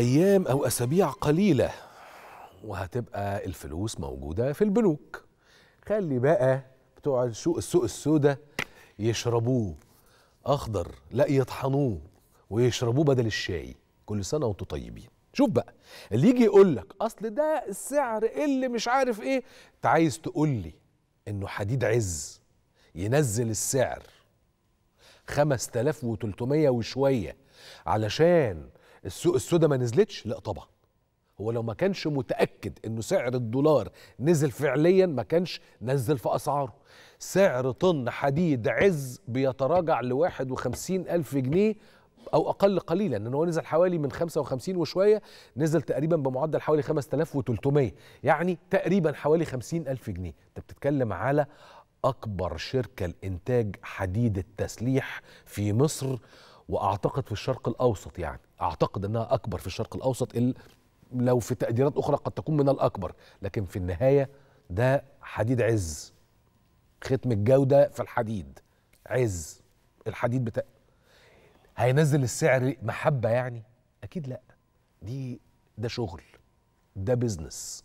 أيام أو أسابيع قليلة وهتبقى الفلوس موجودة في البنوك خلي بقى بتوع السوق السوق السوداء يشربوه أخضر لا يطحنوه ويشربوه بدل الشاي كل سنة وانتم طيبين شوف بقى اللي يجي يقول لك أصل ده السعر اللي مش عارف إيه أنت عايز تقول لي إنه حديد عز ينزل السعر 5300 وشوية علشان السوق السوداء ما نزلتش لا طبعا هو لو ما كانش متاكد انه سعر الدولار نزل فعليا ما كانش نزل في اسعاره سعر طن حديد عز بيتراجع ل الف جنيه او اقل قليلا لان هو نزل حوالي من 55 وشويه نزل تقريبا بمعدل حوالي 5300 يعني تقريبا حوالي 50000 جنيه انت بتتكلم على اكبر شركه لانتاج حديد التسليح في مصر واعتقد في الشرق الاوسط يعني اعتقد انها اكبر في الشرق الاوسط لو في تقديرات اخرى قد تكون من الاكبر لكن في النهايه ده حديد عز ختم الجوده في الحديد عز الحديد بتاع هينزل السعر محبه يعني اكيد لا دي ده شغل ده بيزنس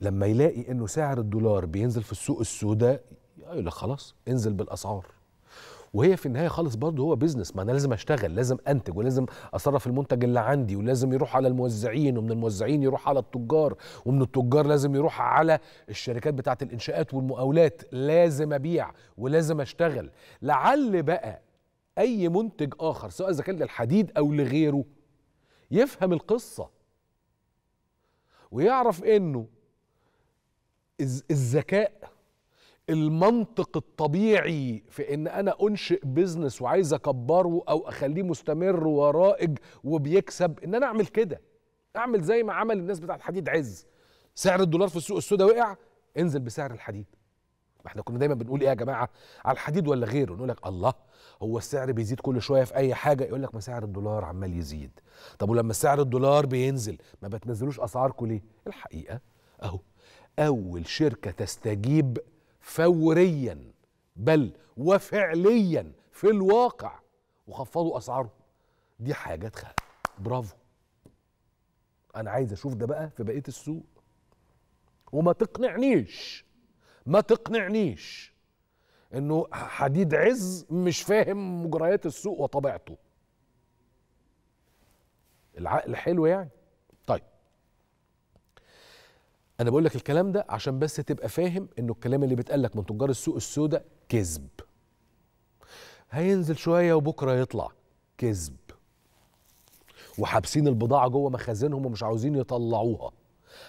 لما يلاقي انه سعر الدولار بينزل في السوق السوداء يقول لك خلاص انزل بالاسعار وهي في النهايه خالص برضه هو بيزنس ما انا لازم اشتغل لازم انتج ولازم اصرف المنتج اللي عندي ولازم يروح على الموزعين ومن الموزعين يروح على التجار ومن التجار لازم يروح على الشركات بتاعه الانشاءات والمقاولات لازم ابيع ولازم اشتغل لعل بقى اي منتج اخر سواء اذا كان للحديد او لغيره يفهم القصه ويعرف انه الذكاء المنطق الطبيعي في ان انا انشئ بيزنس وعايز اكبره او اخليه مستمر ورائج وبيكسب ان انا اعمل كده اعمل زي ما عمل الناس بتاعت حديد عز سعر الدولار في السوق السوداء وقع انزل بسعر الحديد ما احنا كنا دايما بنقول ايه يا جماعه على الحديد ولا غيره نقول لك الله هو السعر بيزيد كل شويه في اي حاجه يقول لك ما سعر الدولار عمال يزيد طب ولما سعر الدولار بينزل ما بتنزلوش اسعاركم ليه الحقيقه اهو اول شركه تستجيب فوريا بل وفعليا في الواقع وخفضوا اسعارهم دي حاجه تخلق برافو انا عايز اشوف ده بقى في بقيه السوق وما تقنعنيش ما تقنعنيش انه حديد عز مش فاهم مجريات السوق وطبيعته العقل حلو يعني انا بقول لك الكلام ده عشان بس تبقى فاهم انه الكلام اللي بيتقال لك من تجار السوق السوداء كذب هينزل شويه وبكره يطلع كذب وحابسين البضاعه جوه مخازنهم ومش عاوزين يطلعوها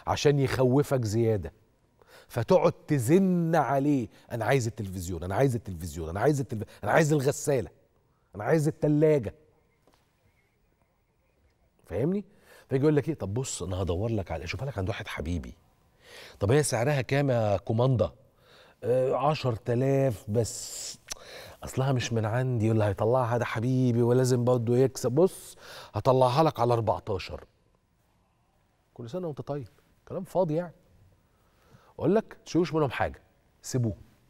عشان يخوفك زياده فتقعد تزن عليه انا عايز التلفزيون انا عايز التلفزيون انا عايز التلف... انا عايز الغساله انا عايز الثلاجه فاهمني فيجي يقول لك ايه طب بص انا هدور لك على شوف لك عند واحد حبيبي طب هي سعرها كام يا كوماندا؟ آه، عشر تلاف بس اصلها مش من عندي ولا هيطلعها ده حبيبي ولازم برضه يكسب بص هطلعها لك على 14 كل سنه وانت طيب كلام فاضي يعني اقول لك تشوش منهم حاجه سيبوه